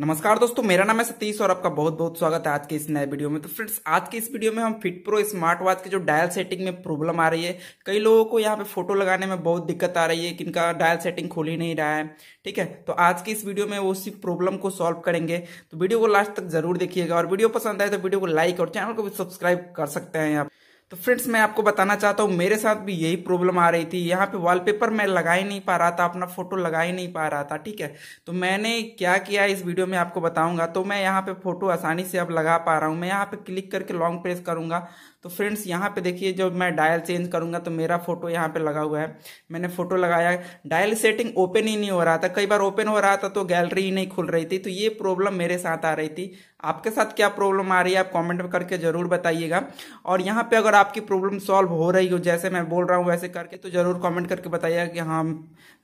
नमस्कार दोस्तों मेरा नाम है सतीश और आपका बहुत बहुत स्वागत है आज के इस नए वीडियो में तो फ्रेंड्स आज के इस वीडियो में हम फिट प्रो स्मार्ट वॉच के जो डायल सेटिंग में प्रॉब्लम आ रही है कई लोगों को यहाँ पे फोटो लगाने में बहुत दिक्कत आ रही है कि इनका डायल सेटिंग खोल ही नहीं रहा है ठीक है तो आज की इस वीडियो में उसी प्रॉब्लम को सॉल्व करेंगे तो वीडियो को लास्ट तक जरूर देखिएगा और वीडियो पसंद आए तो वीडियो को लाइक और चैनल को भी सब्सक्राइब कर सकते हैं आप तो फ्रेंड्स मैं आपको बताना चाहता हूँ मेरे साथ भी यही प्रॉब्लम आ रही थी यहाँ पे वॉलपेपर मैं लगा ही नहीं पा रहा था अपना फोटो लगा ही नहीं पा रहा था ठीक है तो मैंने क्या किया इस वीडियो में आपको बताऊंगा तो मैं यहाँ पे फोटो आसानी से अब लगा पा रहा हूँ मैं यहाँ पे क्लिक करके लॉन्ग प्रेस करूंगा तो फ्रेंड्स यहाँ पे देखिए जब मैं डायल चेंज करूंगा तो मेरा फोटो यहाँ पे लगा हुआ है मैंने फोटो लगाया डायल सेटिंग ओपन ही नहीं हो रहा था कई बार ओपन हो रहा था तो गैलरी ही नहीं खुल रही थी तो ये प्रॉब्लम मेरे साथ आ रही थी आपके साथ क्या प्रॉब्लम आ रही है आप कमेंट में करके ज़रूर बताइएगा और यहाँ पे अगर आपकी प्रॉब्लम सॉल्व हो रही हो जैसे मैं बोल रहा हूँ वैसे करके तो ज़रूर कमेंट करके बताइएगा कि हाँ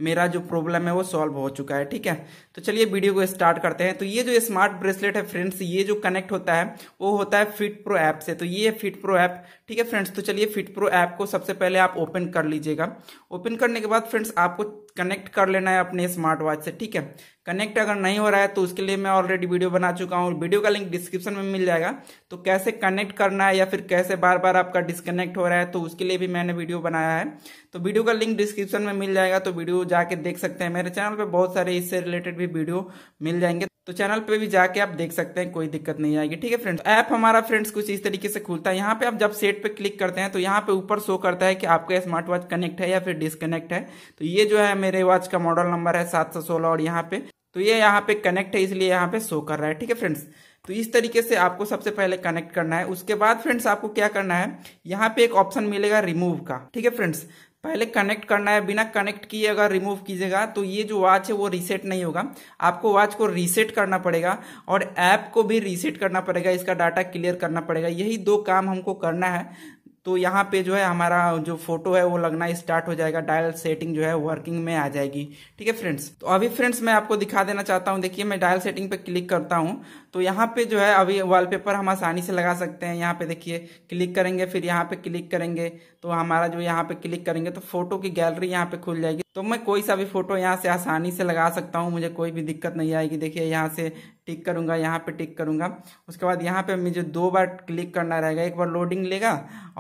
मेरा जो प्रॉब्लम है वो सॉल्व हो चुका है ठीक है तो चलिए वीडियो को स्टार्ट करते हैं तो ये जो स्मार्ट ब्रेसलेट है फ्रेंड्स ये जो कनेक्ट होता है वो होता है फिट प्रो ऐप से तो ये फिट प्रो ऐप ठीक है फ्रेंड्स तो चलिए फिट प्रो ऐप को सबसे पहले आप ओपन कर लीजिएगा ओपन करने के बाद फ्रेंड्स आपको कनेक्ट कर लेना है अपने स्मार्ट वॉच से ठीक है कनेक्ट अगर नहीं हो रहा है तो उसके लिए मैं ऑलरेडी वीडियो बना चुका हूँ वीडियो का लिंक डिस्क्रिप्शन में मिल जाएगा तो कैसे कनेक्ट करना है या फिर कैसे बार बार आपका डिस्कनेक्ट हो रहा है तो उसके लिए भी मैंने वीडियो बनाया है तो वीडियो का लिंक डिस्क्रिप्शन में मिल जाएगा तो वीडियो जाके देख सकते हैं मेरे चैनल पर बहुत सारे इससे रिलेटेड भी वीडियो मिल जाएंगे तो चैनल पे भी जाके आप देख सकते हैं कोई दिक्कत नहीं आएगी ठीक है फ्रेंड्स ऐप हमारा फ्रेंड्स कुछ इस तरीके से खुलता है यहाँ पे आप जब सेट पे क्लिक करते हैं तो यहाँ पे ऊपर शो करता है कि आपका स्मार्ट वॉच कनेक्ट है या फिर डिसकनेक्ट है तो ये जो है मेरे वॉच का मॉडल नंबर है सात सौ सोलह और यहाँ पे तो ये यहाँ पे कनेक्ट है इसलिए यहाँ पे शो कर रहा है ठीक है फ्रेंड्स तो इस तरीके से आपको सबसे पहले कनेक्ट करना है उसके बाद फ्रेंड्स आपको क्या करना है यहाँ पे एक ऑप्शन मिलेगा रिमूव का ठीक है फ्रेंड्स पहले कनेक्ट करना है बिना कनेक्ट किए अगर रिमूव कीजिएगा तो ये जो वॉच है वो रीसेट नहीं होगा आपको वॉच को रीसेट करना पड़ेगा और ऐप को भी रीसेट करना पड़ेगा इसका डाटा क्लियर करना पड़ेगा यही दो काम हमको करना है तो यहाँ पे जो है हमारा जो फोटो है वो लगना स्टार्ट हो जाएगा डायल सेटिंग जो है वर्किंग में आ जाएगी ठीक है फ्रेंड्स तो अभी फ्रेंड्स मैं आपको दिखा देना चाहता हूँ देखिए मैं डायल सेटिंग पे क्लिक करता हूँ तो यहाँ पे जो है अभी वॉलपेपर हम आसानी से लगा सकते हैं यहाँ पे देखिए क्लिक करेंगे फिर यहाँ पे क्लिक करेंगे तो हमारा जो यहाँ पे क्लिक करेंगे तो फोटो की गैलरी यहाँ पे खुल जाएगी तो मैं कोई सा भी फ़ोटो यहाँ से आसानी से लगा सकता हूँ मुझे कोई भी दिक्कत नहीं आएगी देखिए यहाँ से टिक करूँगा यहाँ पे टिक करूँगा उसके बाद यहाँ पे मुझे दो बार क्लिक करना रहेगा एक बार लोडिंग लेगा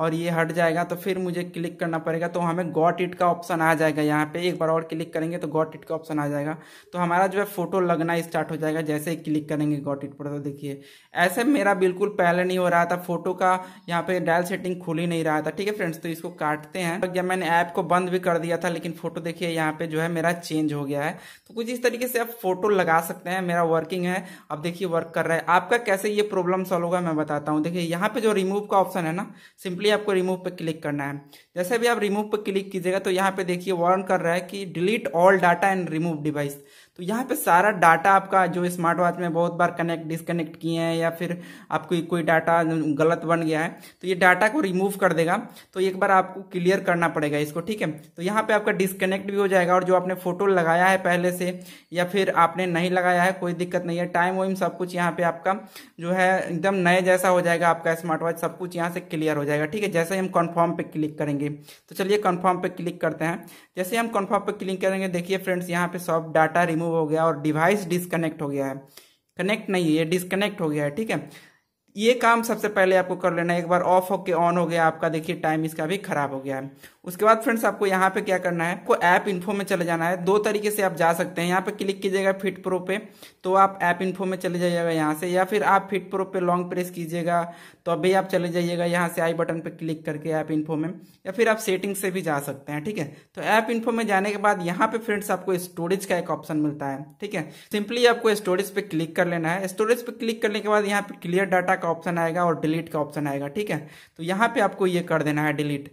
और ये हट जाएगा तो फिर मुझे क्लिक करना पड़ेगा तो हमें गॉट इट का ऑप्शन आ जाएगा यहाँ पे एक बार और क्लिक करेंगे तो गॉट इट का ऑप्शन आ जाएगा तो हमारा जो है फ़ोटो लगना स्टार्ट हो जाएगा जैसे ही क्लिक करेंगे गॉट इट पर तो देखिए ऐसे मेरा बिल्कुल पहले नहीं हो रहा था फ़ोटो का यहाँ पे डायल सेटिंग खुल ही नहीं रहा था ठीक है फ्रेंड्स तो इसको काटते हैं जब तो मैंने ऐप को बंद भी कर दिया था लेकिन फ़ोटो देख देखिए यहाँ पे जो है मेरा चेंज हो गया है तो कुछ इस तरीके से आप फोटो लगा सकते हैं मेरा वर्किंग है अब देखिए वर्क कर रहा है आपका कैसे ये प्रॉब्लम सॉल्व होगा मैं बताता हूँ देखिए यहाँ पे जो रिमूव का ऑप्शन है ना सिंपली आपको रिमूव पे क्लिक करना है जैसे भी आप रिमूव पे क्लिक कीजिएगा तो यहाँ पे देखिए वर्न कर रहा है कि delete all data and remove device तो यहाँ पे सारा डाटा आपका जो स्मार्ट वॉच में बहुत बार कनेक्ट डिसकनेक्ट किए हैं या फिर आपको कोई डाटा गलत बन गया है तो ये डाटा को रिमूव कर देगा तो एक बार आपको क्लियर करना पड़ेगा इसको ठीक है तो यहाँ पे आपका डिसकनेक्ट भी हो जाएगा और जो आपने फोटो लगाया है पहले से या फिर आपने नहीं लगाया है कोई दिक्कत नहीं है टाइम वाइम सब कुछ यहाँ पे आपका जो है एकदम नए जैसा हो जाएगा आपका स्मार्ट वॉच सब कुछ यहाँ से क्लियर हो जाएगा ठीक है जैसे ही हम कन्फर्म पे क्लिक करेंगे तो चलिए कन्फर्म पे क्लिक करते हैं जैसे हम कन्फर्म पे क्लिक करेंगे देखिए फ्रेंड्स यहाँ पे सब डाटा रिमूव रिमूव हो गया और डिवाइस डिस्कनेक्ट हो गया है कनेक्ट नहीं है ये डिसकनेक्ट हो गया है ठीक है ये काम सबसे पहले आपको कर लेना है एक बार ऑफ होके ऑन हो गया आपका देखिए टाइम इसका भी खराब हो गया है उसके बाद फ्रेंड्स आपको यहाँ पे क्या करना है आपको ऐप इन्फो में चले जाना है दो तरीके से आप जा सकते हैं यहाँ पे क्लिक कीजिएगा फिट प्रो पे तो आप ऐप इन्फो में चले जाइएगा यहाँ से या फिर आप फिट प्रो पे लॉन्ग प्रेस कीजिएगा तो अभी आप चले जाइएगा यहाँ से आई बटन पे क्लिक करके ऐप इन्फो में या फिर आप सेटिंग से भी जा सकते हैं ठीक है तो ऐप इन्फो में जाने के बाद यहाँ पे फ्रेंड्स आपको स्टोरेज का एक ऑप्शन मिलता है ठीक है सिंपली आपको स्टोरेज पे क्लिक कर लेना है स्टोरेज पे क्लिक करने के बाद यहाँ पे क्लियर डाटा का ऑप्शन आएगा और डिलीट का ऑप्शन आएगा ठीक है तो यहाँ पे आपको ये कर देना है डिलीट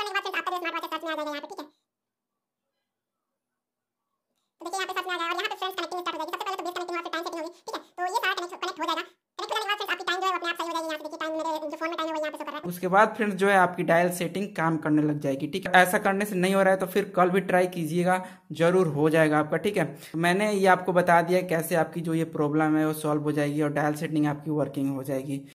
उसके बाद फ्रेंड्स जो है आपकी डायल सेटिंग काम करने लग जाएगी ठीक है ऐसा करने से नहीं हो रहा है तो फिर कल भी ट्राई कीजिएगा जरूर हो जाएगा आपका ठीक है मैंने ये आपको बता दिया कैसे आपकी जो ये प्रॉब्लम है वो सॉल्व हो जाएगी और डायल सेटिंग आपकी वर्किंग हो जाएगी